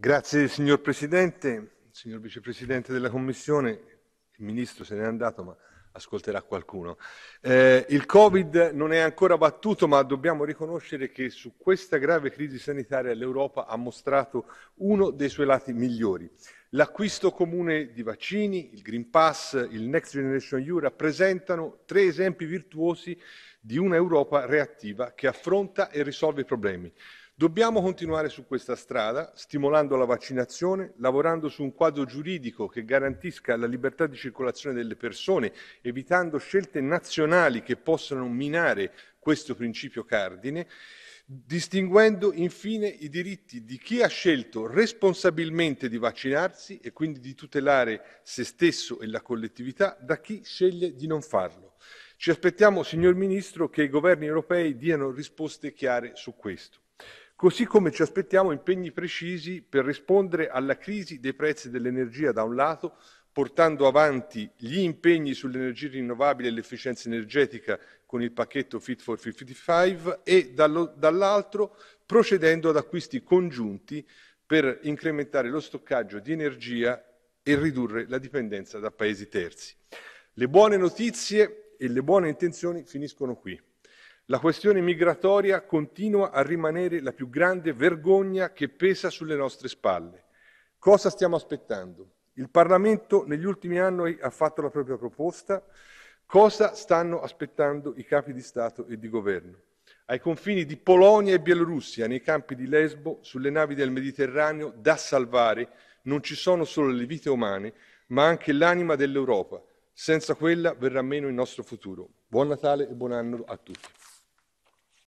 Grazie signor Presidente, signor Vicepresidente della Commissione, il Ministro se n'è andato ma ascolterà qualcuno. Eh, il Covid non è ancora battuto ma dobbiamo riconoscere che su questa grave crisi sanitaria l'Europa ha mostrato uno dei suoi lati migliori. L'acquisto comune di vaccini, il Green Pass, il Next Generation EU rappresentano tre esempi virtuosi di un'Europa reattiva che affronta e risolve i problemi. Dobbiamo continuare su questa strada, stimolando la vaccinazione, lavorando su un quadro giuridico che garantisca la libertà di circolazione delle persone, evitando scelte nazionali che possano minare questo principio cardine, distinguendo infine i diritti di chi ha scelto responsabilmente di vaccinarsi e quindi di tutelare se stesso e la collettività da chi sceglie di non farlo. Ci aspettiamo, signor Ministro, che i governi europei diano risposte chiare su questo così come ci aspettiamo impegni precisi per rispondere alla crisi dei prezzi dell'energia da un lato, portando avanti gli impegni sulle energie rinnovabili e l'efficienza energetica con il pacchetto Fit for 55 e dall'altro procedendo ad acquisti congiunti per incrementare lo stoccaggio di energia e ridurre la dipendenza da paesi terzi. Le buone notizie e le buone intenzioni finiscono qui. La questione migratoria continua a rimanere la più grande vergogna che pesa sulle nostre spalle. Cosa stiamo aspettando? Il Parlamento negli ultimi anni ha fatto la propria proposta. Cosa stanno aspettando i capi di Stato e di governo? Ai confini di Polonia e Bielorussia, nei campi di Lesbo, sulle navi del Mediterraneo, da salvare non ci sono solo le vite umane, ma anche l'anima dell'Europa. Senza quella verrà meno il nostro futuro. Buon Natale e buon anno a tutti.